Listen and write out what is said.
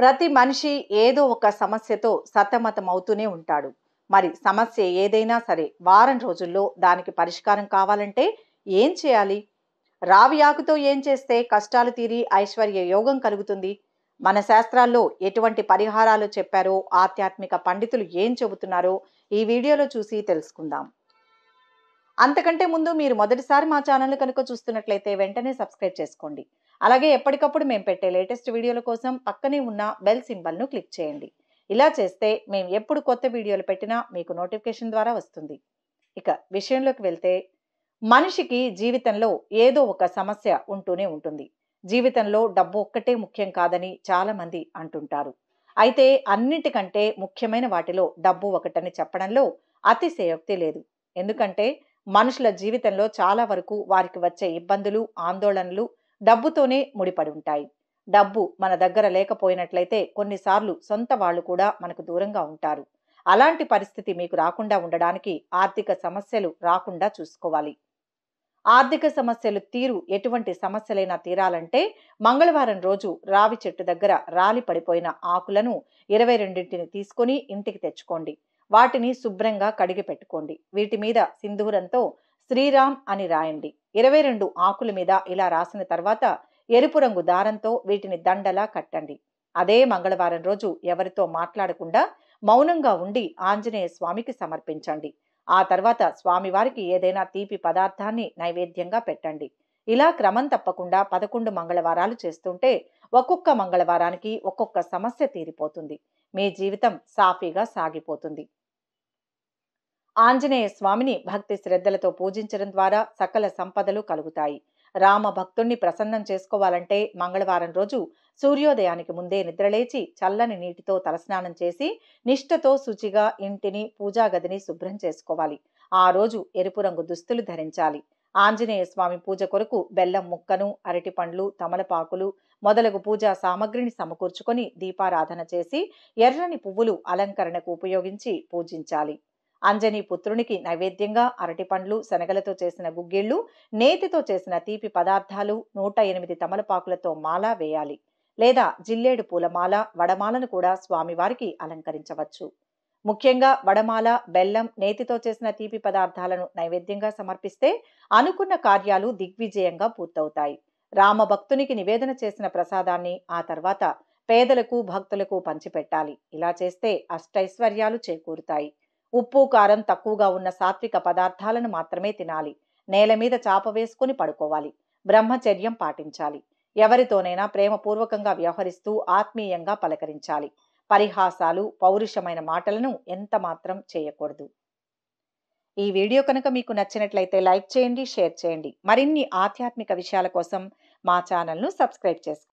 ప్రతి మనిషి ఏదో ఒక సమస్యతో సతమతం అవుతూనే ఉంటాడు మరి సమస్య ఏదైనా సరే వారం రోజుల్లో దానికి పరిష్కారం కావాలంటే ఏం చేయాలి రావి ఆకుతో ఏం చేస్తే కష్టాలు తీరి ఐశ్వర్య యోగం కలుగుతుంది మన శాస్త్రాల్లో ఎటువంటి పరిహారాలు చెప్పారో ఆధ్యాత్మిక పండితులు ఏం చెబుతున్నారో ఈ వీడియోలో చూసి తెలుసుకుందాం అంతకంటే ముందు మీరు మొదటిసారి మా ఛానల్ కనుక చూస్తున్నట్లయితే వెంటనే సబ్స్క్రైబ్ చేసుకోండి అలాగే ఎప్పటికప్పుడు మేము పెట్టే లేటెస్ట్ వీడియోల కోసం పక్కనే ఉన్న బెల్ సింబల్ను క్లిక్ చేయండి ఇలా చేస్తే మేము ఎప్పుడు కొత్త వీడియోలు పెట్టినా మీకు నోటిఫికేషన్ ద్వారా వస్తుంది ఇక విషయంలోకి వెళ్తే మనిషికి జీవితంలో ఏదో ఒక సమస్య ఉంటూనే ఉంటుంది జీవితంలో డబ్బు ఒక్కటే ముఖ్యం కాదని చాలామంది అంటుంటారు అయితే అన్నిటికంటే ముఖ్యమైన వాటిలో డబ్బు ఒకటని చెప్పడంలో అతిశయోక్తి లేదు ఎందుకంటే మనుషుల జీవితంలో చాలా వరకు వారికి వచ్చే ఇబ్బందులు ఆందోళనలు డబ్బుతోనే ముడిపడి ఉంటాయి డబ్బు మన దగ్గర లేకపోయినట్లయితే కొన్నిసార్లు సొంత వాళ్ళు కూడా మనకు దూరంగా ఉంటారు అలాంటి పరిస్థితి మీకు రాకుండా ఉండడానికి ఆర్థిక సమస్యలు రాకుండా చూసుకోవాలి ఆర్థిక సమస్యలు తీరు ఎటువంటి సమస్యలైనా తీరాలంటే మంగళవారం రోజు రావి చెట్టు దగ్గర రాలి పడిపోయిన ఆకులను ఇరవై రెండింటిని తీసుకొని ఇంటికి తెచ్చుకోండి వాటిని శుభ్రంగా కడిగి పెట్టుకోండి వీటి మీద సింధూరంతో శ్రీరామ్ అని రాయండి ఇరవై రెండు ఆకుల మీద ఇలా రాసిన తర్వాత ఎరుపు రంగు దారంతో వీటిని దండలా కట్టండి అదే మంగళవారం రోజు ఎవరితో మాట్లాడకుండా మౌనంగా ఉండి ఆంజనేయ స్వామికి సమర్పించండి ఆ తర్వాత స్వామివారికి ఏదైనా తీపి పదార్థాన్ని నైవేద్యంగా పెట్టండి ఇలా క్రమం తప్పకుండా పదకొండు మంగళవారాలు చేస్తుంటే ఒక్కొక్క మంగళవారానికి ఒక్కొక్క సమస్య తీరిపోతుంది మీ జీవితం సాఫీగా సాగిపోతుంది ఆంజనేయ స్వామిని భక్తి శ్రద్ధలతో పూజించడం ద్వారా సకల సంపదలు కలుగుతాయి రామ భక్తుణ్ణి ప్రసన్నం చేసుకోవాలంటే మంగళవారం రోజు సూర్యోదయానికి ముందే నిద్రలేచి చల్లని నీటితో తలస్నానం చేసి నిష్ఠతో శుచిగా ఇంటిని పూజా గదిని శుభ్రం చేసుకోవాలి ఆ రోజు ఎరుపు రంగు దుస్తులు ధరించాలి ఆంజనేయ స్వామి పూజ కొరకు బెల్లం ముక్కను అరటి పండ్లు తమలపాకులు మొదలగు పూజా సామగ్రిని సమకూర్చుకొని దీపారాధన చేసి ఎర్రని పువ్వులు అలంకరణకు ఉపయోగించి పూజించాలి అంజనీ పుత్రునికి నైవేద్యంగా అరటిపండ్లు శనగలతో చేసిన గుగ్గిళ్ళు నేతితో చేసిన తీపి పదార్థాలు నూట ఎనిమిది తమలపాకులతో మాల వేయాలి లేదా జిల్లేడు పూలమాల వడమాలను కూడా స్వామివారికి అలంకరించవచ్చు ముఖ్యంగా వడమాల బెల్లం నేతితో చేసిన తీపి పదార్థాలను నైవేద్యంగా సమర్పిస్తే అనుకున్న కార్యాలు దిగ్విజయంగా పూర్తవుతాయి రామభక్తునికి నివేదన చేసిన ప్రసాదాన్ని ఆ తర్వాత పేదలకు భక్తులకు పంచిపెట్టాలి ఇలా చేస్తే అష్టైశ్వర్యాలు చేకూరుతాయి ఉప్పు కారం తక్కువగా ఉన్న సాత్విక పదార్థాలను మాత్రమే తినాలి నేల మీద చాప వేసుకుని పడుకోవాలి బ్రహ్మచర్యం పాటించాలి ఎవరితోనైనా ప్రేమపూర్వకంగా వ్యవహరిస్తూ ఆత్మీయంగా పలకరించాలి పరిహాసాలు పౌరుషమైన మాటలను ఎంత మాత్రం చేయకూడదు ఈ వీడియో కనుక మీకు నచ్చినట్లయితే లైక్ చేయండి షేర్ చేయండి మరిన్ని ఆధ్యాత్మిక విషయాల కోసం మా ఛానల్ను సబ్స్క్రైబ్ చేసుకోండి